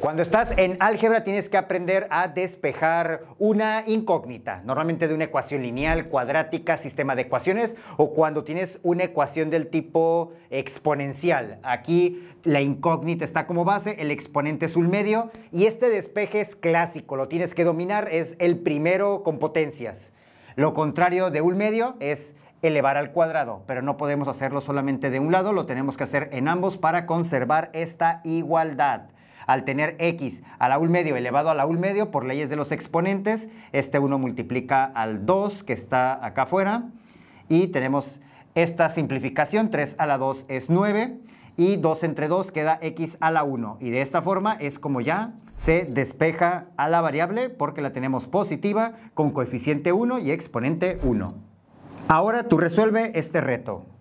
Cuando estás en álgebra tienes que aprender a despejar una incógnita, normalmente de una ecuación lineal, cuadrática, sistema de ecuaciones, o cuando tienes una ecuación del tipo exponencial. Aquí la incógnita está como base, el exponente es un medio, y este despeje es clásico, lo tienes que dominar, es el primero con potencias. Lo contrario de un medio es elevar al cuadrado, pero no podemos hacerlo solamente de un lado, lo tenemos que hacer en ambos para conservar esta igualdad al tener x a la 1 medio elevado a la 1 medio por leyes de los exponentes, este 1 multiplica al 2 que está acá afuera y tenemos esta simplificación, 3 a la 2 es 9 y 2 entre 2 queda x a la 1 y de esta forma es como ya se despeja a la variable porque la tenemos positiva con coeficiente 1 y exponente 1. Ahora tú resuelve este reto.